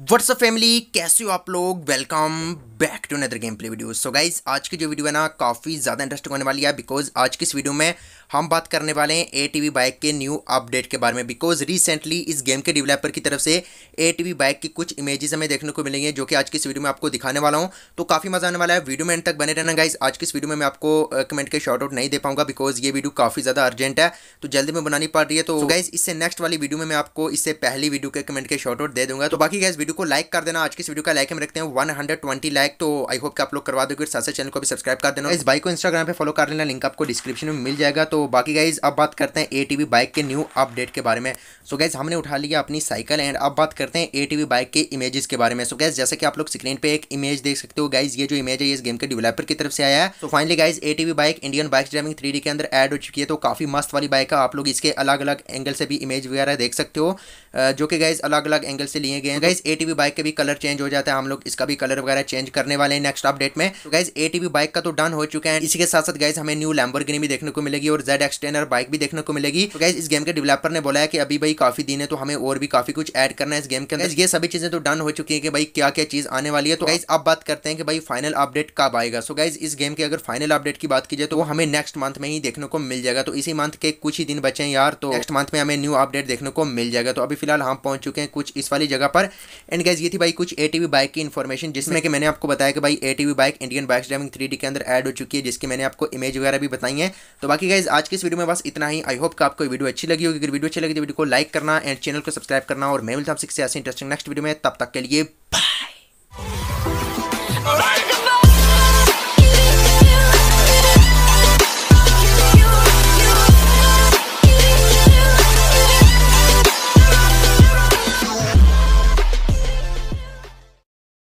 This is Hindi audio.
व्हाट्सअप फैमिली कैसे हो आप लोग welcome back to another game play video so guys आज की जो वीडियो है ना काफ़ी ज़्यादा इंटरेस्टिंग होने वाली है बिकॉज आज की इस वीडियो में हम बात करने वाले हैं ए टी बाइक के न्यू अपडेट के बारे में बिकॉज रिसेंटली इस गेम के डेवलपर की तरफ से ए टी बाइक की कुछ इमेजेस हमें देखने को मिलेंगे जो कि आज की इस वीडियो में आपको दिखाने वाला हूँ तो काफ़ी मजा आने वाला है वीडियो में एंड तक बने रहना गाइज आज की इस वीडियो में मैं आपको कमेंट के शॉर्ट आउट नहीं दे पाऊंगा बिकॉज ये वीडियो काफ़ी ज़्यादा अर्जेंट है तो जल्दी में बनानी पड़ रही है तो गाइज इससे नेक्स्ट वाली वीडियो में मैं आपको इससे पहली वीडियो के कमेंट के शॉर्ट आउट दे दूंगा तो बाकी गाइज वीडियो को लाइक कर देना आज की इस वीडियो का लाइक हम रखते हैं वन लाइक तो आई होप कि आप लोग करवा दोगे साथ चैनल को भी सब्सक्राइब कर देना इस बाइक को इंस्टाग्राम पर फॉलो कर लेना लिंक आपको डिस्क्रिप्शन में मिल जाएगा तो तो बाकी गाइज अब बात करते हैं ए बाइक के न्यू अपडेट के बारे में सो so गाइज हमने उठा लिया अपनी साइकिल एंड अब बात करते हैं ए बाइक के इमेजेस के बारे में सो so गाइज जैसे कि आप लोग स्क्रीन पे एक इमेज देख सकते हो गाइज ये जो इमेज है इस गेम के डेवलपर की तरफ से आया है so finally guys a bike Indian bike driving three के अंदर एड हो चुकी है तो काफ़ी मस्त वाली बाइक है आप लोग इसके अलग अलग एंगल से भी इमेज वगैरह देख सकते हो जो कि गाइज अलग अलग एंगल से लिए गए हैं गाइज ए बाइक के भी कलर चेंज हो जाता है हम लोग इसका भी कलर वगैरह चेंज करने वाले हैं नेक्स्ट अपडेट में गाइज ए बाइक का तो डन हो चुका है इसी के साथ साथ गाइज हमें न्यू लैम्बोर्गिनी भी देखने को मिलेगी और जेड एक्स बाइक भी देखने को मिलेगी तो गैस इस गेम के डेवलपर ने बोला है कि अभी भाई काफी दिन है तो हमें और भी काफी कुछ ऐड करना है इस गेम के अंदर ये सभी चीजें तो डन हो चुकी है कि भाई क्या क्या चीज आने वाली है तो गाइज अब बात करते हैं कि भाई फाइनल अपडेट कब आएगा सो गाइज इस गेम के अगर फाइनल अपडेट की बात की जाए तो वो हमें नेक्स्ट मंथ में ही देखने को मिल जाएगा तो इसी मंथ के कुछ ही दिन बचे हैं यार तो नेक्स्ट मंथ में हमें न्यू अपडेट देखने को मिल जाएगा तो अभी फिलहाल हम पहुंच चुके हैं कुछ इस वाली जगह पर एंड गाइज ये थी भाई कुछ ए बाइक की इन्फॉर्मेशन जिसमें कि मैंने आपको बताया कि भाई a bike Indian bike driving three के अंदर एड हो चुकी है जिसकी मैंने आपको इमेज वगैरह भी बताई है तो बाकी गाइज आज की इस वीडियो में बस इतना ही आई होप कि आपको वीडियो अच्छी लगी होगी अगर वीडियो अच्छी लगी तो वीडियो को लाइक करना एंड चैनल को सब्सक्राइब करना और मैं मिलता हूँ आपसे ऐसे इंटरेस्टिंग नेक्स्ट वीडियो में तब तक के लिए